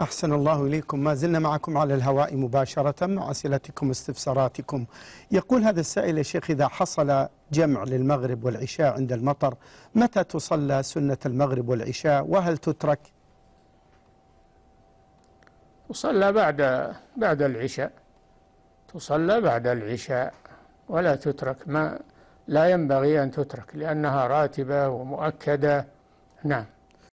أحسن الله إليكم ما زلنا معكم على الهواء مباشرة مع أسئلتكم واستفساراتكم يقول هذا السائل يا شيخ إذا حصل جمع للمغرب والعشاء عند المطر متى تصلى سنة المغرب والعشاء وهل تترك تصلى بعد بعد العشاء تصلى بعد العشاء ولا تترك ما لا ينبغي أن تترك لأنها راتبة ومؤكدة نعم